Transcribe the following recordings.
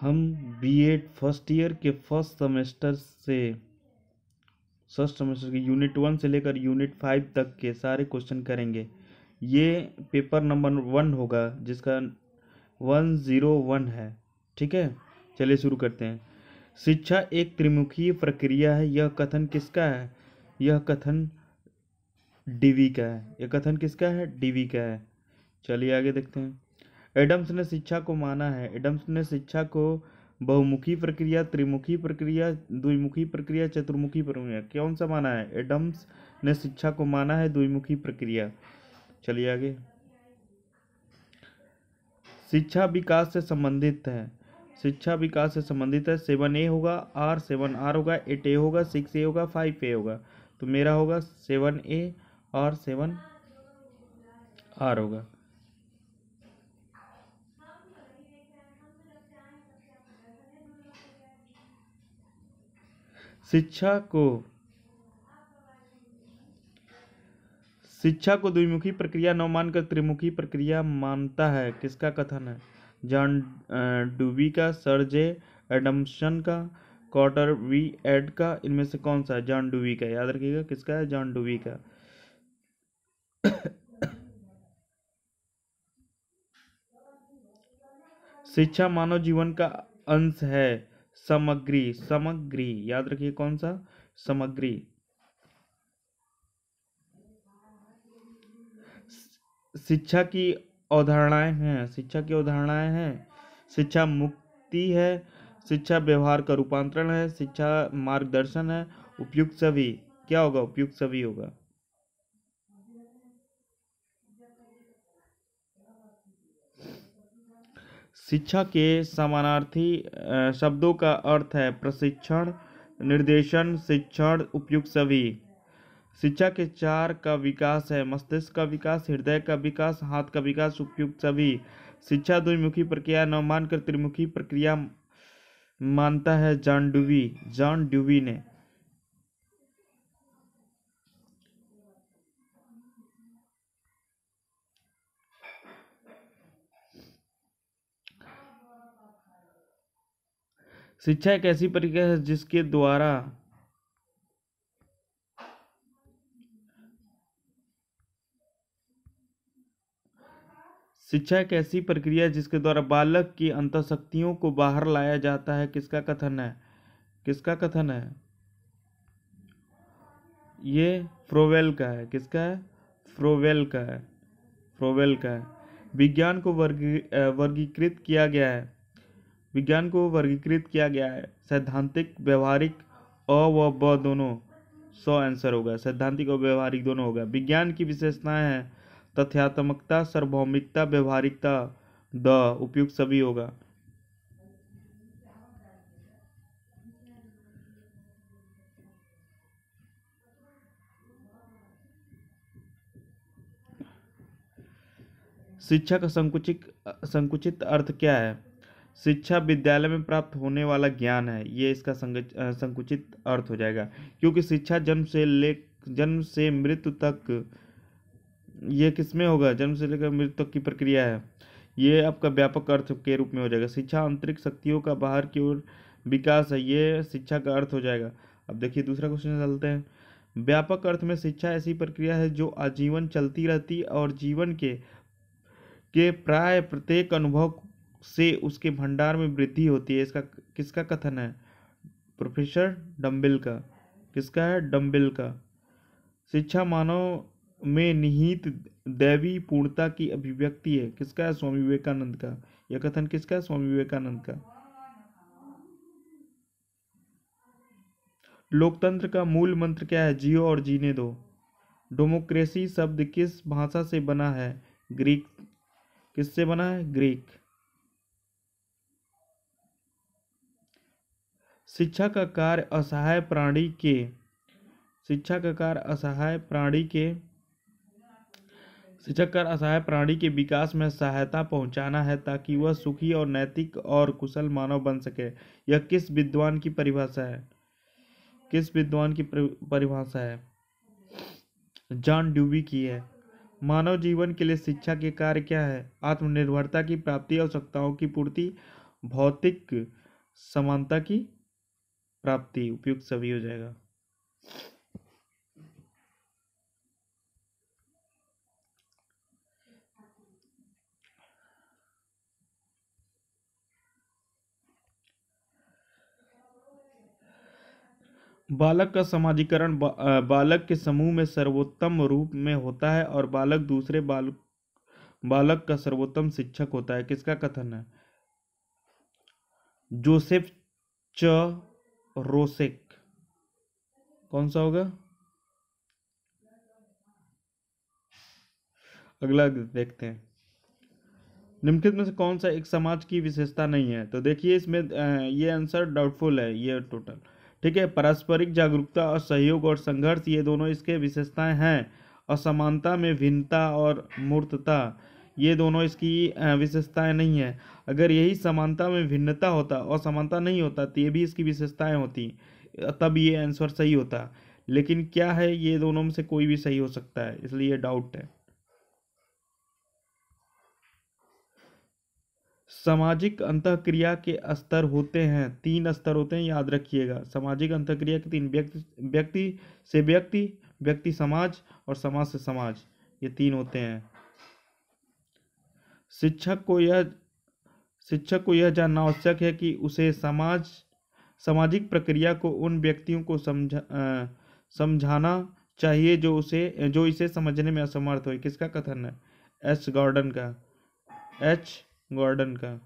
हम BEd first year के first semester से फर्स्ट सेमेस्टर के यूनिट वन से लेकर यूनिट फाइव तक के सारे क्वेश्चन करेंगे ये पेपर नंबर वन होगा जिसका वन ज़ीरो वन है ठीक है चलिए शुरू करते हैं शिक्षा एक त्रिमुखी प्रक्रिया है यह कथन किसका है यह कथन डीवी का है यह कथन किसका है डीवी का है चलिए आगे देखते हैं एडम्स ने शिक्षा को माना है एडम्स ने शिक्षा को बहुमुखी प्रक्रिया त्रिमुखी प्रक्रिया द्विमुखी प्रक्रिया चतुर्मुखी प्रक्रिया कौन सा माना है एडम्स ने शिक्षा को माना है द्विमुखी प्रक्रिया चलिए आगे शिक्षा विकास से संबंधित है शिक्षा विकास से संबंधित है सेवन ए होगा आर सेवन आर होगा एट ए होगा सिक्स ए होगा फाइव ए होगा तो मेरा होगा सेवन ए और सेवन आर होगा शिक्षा को शिक्षा को द्विमुखी प्रक्रिया न मानकर त्रिमुखी प्रक्रिया मानता है किसका कथन है जॉन डूबी का सर जे एडम्सन का कॉटर वी एड का इनमें से कौन सा है जॉन डूबी का याद रखिएगा किसका है जॉन डूबी का शिक्षा मानव जीवन का अंश है सामग्री सामग्री याद रखिए कौन सा सामग्री शिक्षा की अवधारणाएं हैं शिक्षा की अवधारणाएं हैं शिक्षा मुक्ति है शिक्षा व्यवहार का रूपांतरण है शिक्षा मार्गदर्शन है उपयुक्त सभी क्या होगा उपयुक्त सभी होगा शिक्षा के समानार्थी शब्दों का अर्थ है प्रशिक्षण निर्देशन शिक्षण उपयुक्त सभी शिक्षा के चार का विकास है मस्तिष्क का विकास हृदय का विकास हाथ का विकास उपयुक्त सभी शिक्षा द्विमुखी प्रक्रिया न मानकर त्रिमुखी प्रक्रिया मानता है जॉन ड्यूवी जॉन ड्यूवी ने शिक्षा एक ऐसी प्रक्रिया है जिसके द्वारा शिक्षा एक ऐसी प्रक्रिया जिसके द्वारा बालक की अंत शक्तियों को बाहर लाया जाता है किसका कथन है किसका कथन है ये फ्रोवेल का है किसका है फ्रोवेल का है फ्रोवेल का है विज्ञान को वर्गी वर्गीकृत किया गया है विज्ञान को वर्गीकृत किया गया है सैद्धांतिक व्यवहारिक अ व ब दोनों सौ आंसर होगा सैद्धांतिक और व्यवहारिक दोनों होगा विज्ञान की विशेषताएं हैं तथ्यात्मकता सार्वभौमिकता व्यवहारिकता द उपयुक्त सभी होगा शिक्षा का संकुचित संकुचित अर्थ क्या है शिक्षा विद्यालय में प्राप्त होने वाला ज्ञान है ये इसका संकुचित अर्थ हो जाएगा क्योंकि शिक्षा जन्म से ले जन्म से मृत्यु तक ये किसमें होगा जन्म से लेकर मृत्यु तक की प्रक्रिया है ये आपका व्यापक अर्थ के रूप में हो जाएगा शिक्षा आंतरिक शक्तियों का बाहर की ओर विकास है ये शिक्षा का अर्थ हो जाएगा अब देखिए दूसरा क्वेश्चन चलते हैं व्यापक अर्थ में शिक्षा ऐसी प्रक्रिया है जो आजीवन चलती रहती और जीवन के के प्राय प्रत्येक अनुभव से उसके भंडार में वृद्धि होती है इसका किसका कथन है प्रोफेसर डम्बिल का किसका है डम्बिल का शिक्षा मानव में निहित दैवी पूर्णता की अभिव्यक्ति है किसका है स्वामी विवेकानंद का यह कथन किसका है स्वामी विवेकानंद का लोकतंत्र का मूल मंत्र क्या है जियो और जीने दो डेमोक्रेसी शब्द किस भाषा से बना है ग्रीक किससे बना है ग्रीक शिक्षा का कार्य असहाय प्राणी के शिक्षा का कार्य असहाय प्राणी के शिक्षक कर असहाय प्राणी के विकास में सहायता पहुंचाना है ताकि वह सुखी और नैतिक और कुशल मानव बन सके यह किस विद्वान की परिभाषा है किस विद्वान की परिभाषा है जॉन ड्यूबी की है मानव जीवन के लिए शिक्षा के कार्य क्या है आत्मनिर्भरता की प्राप्ति आवश्यकताओं की पूर्ति भौतिक समानता की प्राप्ति उपयुक्त सभी हो जाएगा बालक का समाजीकरण बा, बालक के समूह में सर्वोत्तम रूप में होता है और बालक दूसरे बाल बालक का सर्वोत्तम शिक्षक होता है किसका कथन है जोसेफ च रोसेक कौन सा होगा अगला देखते हैं निम्नलिखित में से कौन सा एक समाज की विशेषता नहीं है तो देखिए इसमें ये आंसर डाउटफुल है ये टोटल ठीक है पारस्परिक जागरूकता और सहयोग और संघर्ष ये दोनों इसके विशेषताएं हैं असमानता में भिन्नता और मूर्तता ये दोनों इसकी विशेषताएं नहीं है अगर यही समानता में भिन्नता होता और समानता नहीं होता तो ये भी इसकी विशेषताएं होती तब ये आंसर सही होता लेकिन क्या है ये दोनों में से कोई भी सही हो सकता है इसलिए डाउट है सामाजिक अंतक्रिया के स्तर होते हैं तीन स्तर होते हैं याद रखिएगा सामाजिक अंतक्रिया के तीन व्यक्ति व्यक्ति से व्यक्ति व्यक्ति समाज और समाज से समाज ये तीन होते हैं शिक्षक को यह शिक्षक को यह जानना आवश्यक है कि उसे समाज सामाजिक प्रक्रिया को उन व्यक्तियों को समझा समझाना चाहिए जो उसे जो इसे समझने में असमर्थ हो किसका कथन है एच गॉर्डन का एच गॉर्डन का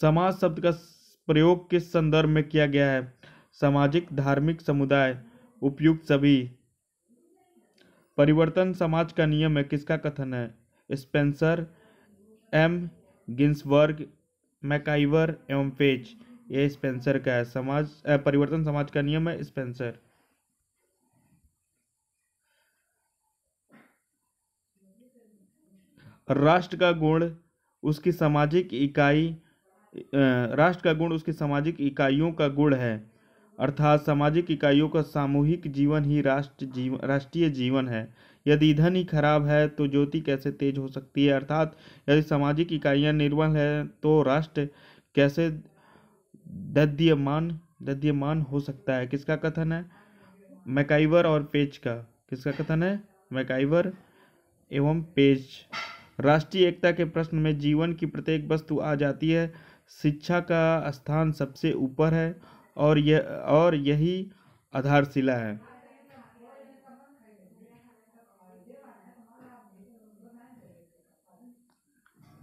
समाज शब्द का प्रयोग किस संदर्भ में किया गया है सामाजिक धार्मिक समुदाय उपयुक्त सभी परिवर्तन समाज का नियम है किसका कथन है स्पेंसर एम गिन्सबर्ग मैकाइवर एवं पेज ये स्पेंसर का है समाज परिवर्तन समाज का नियम है स्पेंसर राष्ट्र का गुण उसकी सामाजिक इकाई राष्ट्र का गुण उसकी सामाजिक इकाइयों का गुण है अर्थात सामाजिक इकाइयों का सामूहिक जीवन ही राष्ट्र जीव राष्ट्रीय जीवन है यदि धन ही खराब है तो ज्योति कैसे तेज हो सकती है अर्थात यदि सामाजिक इकाइयाँ निर्बल है तो राष्ट्र कैसे दद्यमान दद्यमान हो सकता है किसका कथन है मैकाइवर और पेज का किसका कथन है मैकाइवर एवं पेज राष्ट्रीय एकता के प्रश्न में जीवन की प्रत्येक वस्तु आ जाती है शिक्षा का स्थान सबसे ऊपर है और यह और यही आधारशिला है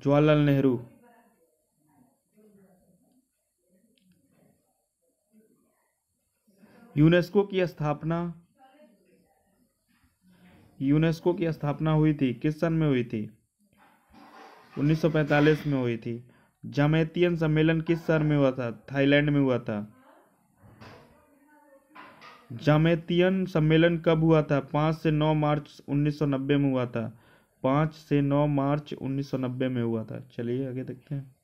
जवाहरलाल नेहरू यूनेस्को की स्थापना यूनेस्को की स्थापना हुई थी किस सन में हुई थी 1945 में हुई थी जमैतियन सम्मेलन किस सन में हुआ था थाईलैंड में हुआ था जामैतियन सम्मेलन कब हुआ था पाँच से नौ मार्च नब्बे में हुआ था पाँच से नौ मार्च नब्बे में हुआ था चलिए आगे देखते हैं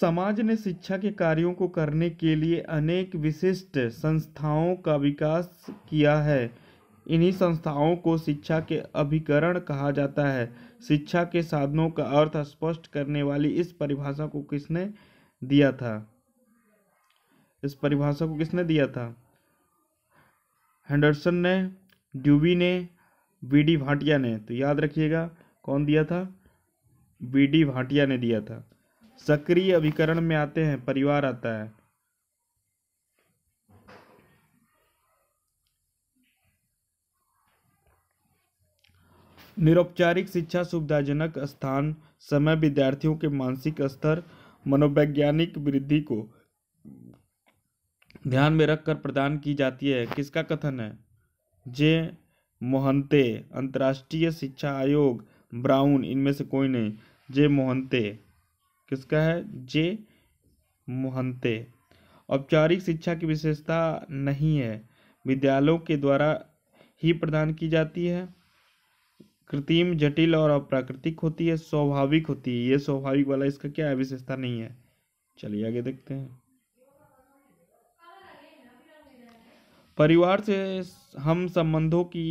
समाज ने शिक्षा के कार्यों को करने के लिए अनेक विशिष्ट संस्थाओं का विकास किया है इन्हीं संस्थाओं को शिक्षा के अभिकरण कहा जाता है शिक्षा के साधनों का अर्थ स्पष्ट करने वाली इस परिभाषा को किसने दिया था इस परिभाषा को किसने दिया था हैंडरसन ने ड्यूबी ने बी डी भाटिया ने तो याद रखिएगा कौन दिया था बी डी भाटिया ने दिया था सक्रिय अभिकरण में आते हैं परिवार आता है निरौपचारिक शिक्षा सुविधाजनक स्थान समय विद्यार्थियों के मानसिक स्तर मनोवैज्ञानिक वृद्धि को ध्यान में रखकर प्रदान की जाती है किसका कथन है जे मोहनते अंतर्राष्ट्रीय शिक्षा आयोग ब्राउन इनमें से कोई नहीं जे मोहनते किसका है जे मोहनते औपचारिक शिक्षा की विशेषता नहीं है विद्यालयों के द्वारा ही प्रदान की जाती है कृत्रिम जटिल और अप्राकृतिक होती है स्वाभाविक होती है ये स्वाभाविक वाला इसका क्या विशेषता नहीं है चलिए आगे देखते हैं परिवार से हम संबंधों की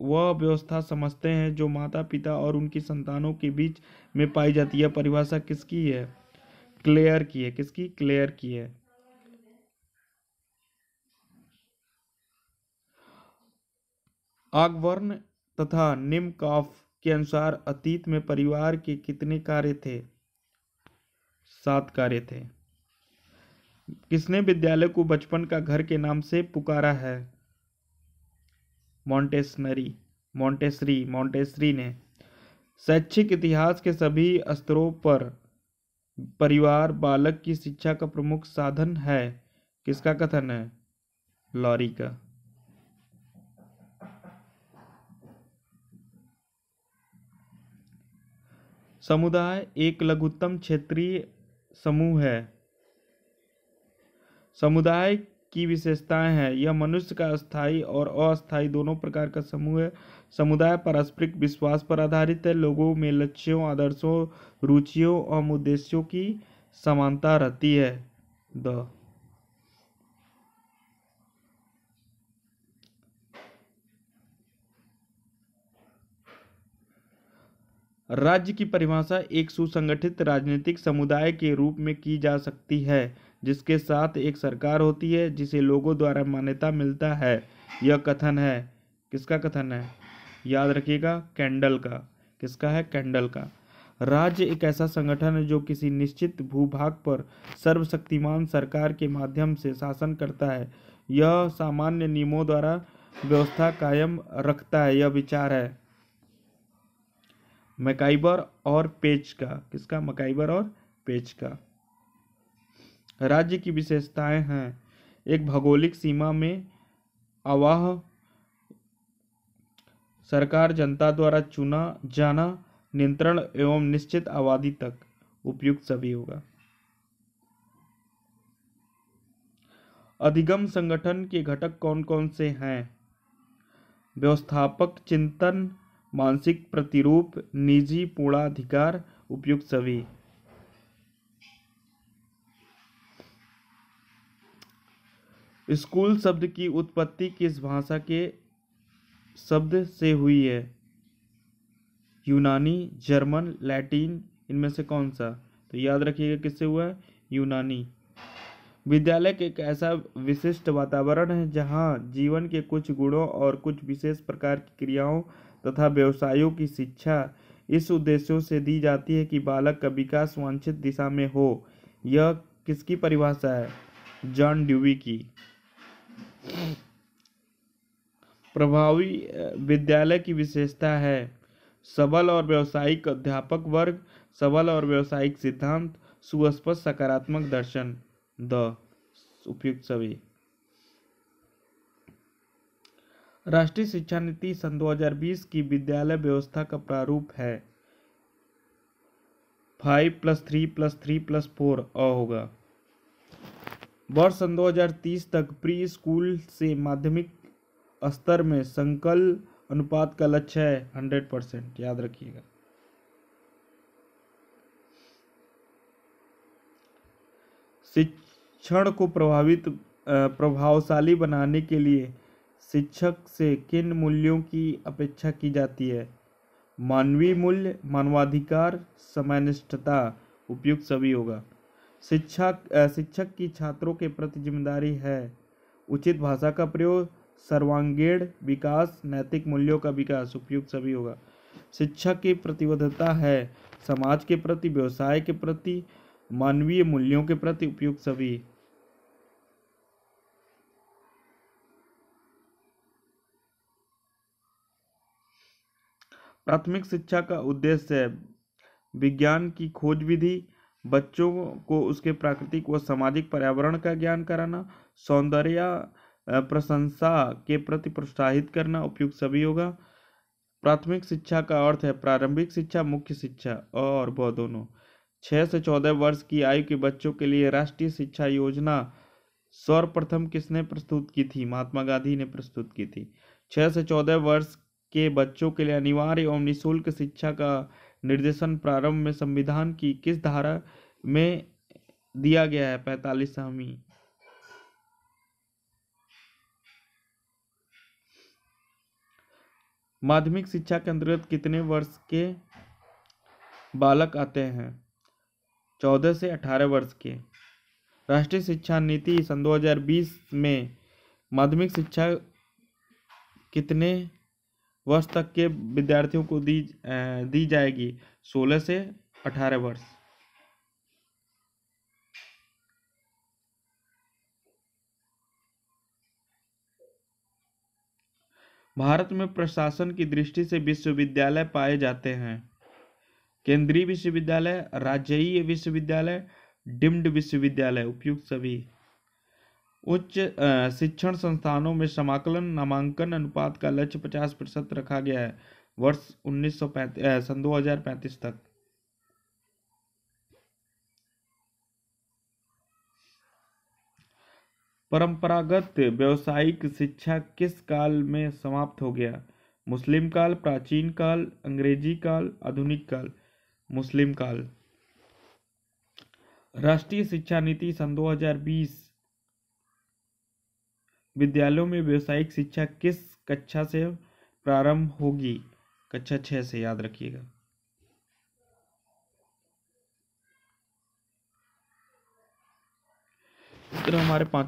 वह व्यवस्था समझते हैं जो माता पिता और उनकी संतानों के बीच में पाई जाती है परिभाषा किसकी है क्लेयर की है किसकी क्लेयर की है आगवर्ण तथा निम्न काफ के अनुसार अतीत में परिवार के कितने कार्य थे सात कार्य थे किसने विद्यालय को बचपन का घर के नाम से पुकारा है मॉन्टेसनरी मॉन्टेसरी मॉन्टेसरी ने शैक्षिक इतिहास के सभी स्तरों पर परिवार बालक की शिक्षा का प्रमुख साधन है किसका कथन है लॉरी का समुदाय एक लघुत्तम क्षेत्रीय समूह है समुदाय की विशेषताएं हैं यह मनुष्य का स्थायी और अस्थायी दोनों प्रकार का समूह है समुदाय पारस्परिक विश्वास पर आधारित है लोगों में लक्ष्यों आदर्शों रुचियों और उद्देश्यों की समानता रहती है द राज्य की परिभाषा एक सुसंगठित राजनीतिक समुदाय के रूप में की जा सकती है जिसके साथ एक सरकार होती है जिसे लोगों द्वारा मान्यता मिलता है यह कथन है किसका कथन है याद रखिएगा कैंडल का किसका है कैंडल का राज्य एक ऐसा संगठन है जो किसी निश्चित भूभाग पर सर्वशक्तिमान सरकार के माध्यम से शासन करता है यह सामान्य नियमों द्वारा व्यवस्था कायम रखता है यह विचार है मकाइबर और पेच का किसका मकाइबर और पेच का राज्य की विशेषताएं हैं एक भौगोलिक सीमा में आवाह सरकार जनता द्वारा चुना जाना नियंत्रण एवं निश्चित आबादी तक उपयुक्त सभी होगा अधिगम संगठन के घटक कौन कौन से हैं व्यवस्थापक चिंतन मानसिक प्रतिरूप निजी पूर्णाधिकार उपयुक्त सभी स्कूल शब्द की उत्पत्ति किस भाषा के शब्द से हुई है यूनानी जर्मन लैटिन इनमें से कौन सा तो याद रखिएगा किससे हुआ है यूनानी विद्यालय के एक ऐसा विशिष्ट वातावरण है जहाँ जीवन के कुछ गुणों और कुछ विशेष प्रकार की क्रियाओं तथा व्यवसायों की शिक्षा इस उद्देश्यों से दी जाती है कि बालक का विकास वांछित दिशा में हो यह किसकी परिभाषा है जॉन ड्यूवी की प्रभावी विद्यालय की विशेषता है सबल और व्यावसायिक अध्यापक वर्ग सबल और व्यावसायिक सिद्धांत सुस्पष्ट सकारात्मक दर्शन द उपयुक्त सभी राष्ट्रीय शिक्षा नीति सन 2020 की विद्यालय व्यवस्था का प्रारूप है five plus three plus three plus four अ होगा वर्ष सन 2030 तक प्री स्कूल से माध्यमिक स्तर में संकल अनुपात का लक्ष्य है हंड्रेड परसेंट याद रखिएगा शिक्षण को प्रभावित प्रभावशाली बनाने के लिए शिक्षक से किन मूल्यों की अपेक्षा की जाती है मानवीय मूल्य मानवाधिकार समयनिष्ठता उपयुक्त सभी होगा शिक्षा शिक्षक की छात्रों के प्रति जिम्मेदारी है उचित भाषा का प्रयोग सर्वांगीण विकास नैतिक मूल्यों का विकास उपयुक्त सभी होगा शिक्षा की प्रतिबद्धता है समाज के प्रति व्यवसाय के प्रति मानवीय मूल्यों के प्रति उपयुक्त सभी प्राथमिक शिक्षा का उद्देश्य विज्ञान की खोज विधि बच्चों को उसके प्राकृतिक व सामाजिक पर्यावरण का ज्ञान कराना सौंदर्य प्रशंसा के प्रति प्रोत्साहित करना उपयुक्त सभी होगा प्राथमिक शिक्षा का अर्थ है प्रारंभिक शिक्षा मुख्य शिक्षा और वह दोनों छः से चौदह वर्ष की आयु के बच्चों के लिए राष्ट्रीय शिक्षा योजना सर्वप्रथम किसने प्रस्तुत की थी महात्मा गांधी ने प्रस्तुत की थी छः से चौदह वर्ष के बच्चों के लिए अनिवार्य एवं निःशुल्क शिक्षा का निर्देशन प्रारंभ में संविधान की किस धारा में दिया गया है पैंतालीस माध्यमिक शिक्षा के अंतर्गत कितने वर्ष के बालक आते हैं चौदह से अठारह वर्ष के राष्ट्रीय शिक्षा नीति सन 2020 में माध्यमिक शिक्षा कितने वर्ष तक के विद्यार्थियों को दी दी जाएगी सोलह से अठारह वर्ष भारत में प्रशासन की दृष्टि से विश्वविद्यालय पाए जाते हैं केंद्रीय विश्वविद्यालय राज्य विश्वविद्यालय डिम्ड विश्वविद्यालय उपयुक्त सभी उच्च शिक्षण संस्थानों में समाकलन नामांकन अनुपात का लक्ष्य पचास प्रतिशत रखा गया है वर्ष उन्नीस सौ सन दो हजार पैंतीस तक परंपरागत व्यवसायिक शिक्षा किस काल में समाप्त हो गया मुस्लिम काल प्राचीन काल अंग्रेजी काल आधुनिक काल मुस्लिम काल राष्ट्रीय शिक्षा नीति सन बीस विद्यालयों में व्यावसायिक शिक्षा किस कक्षा से प्रारंभ होगी कक्षा छः से याद रखिएगा तो हमारे पाँच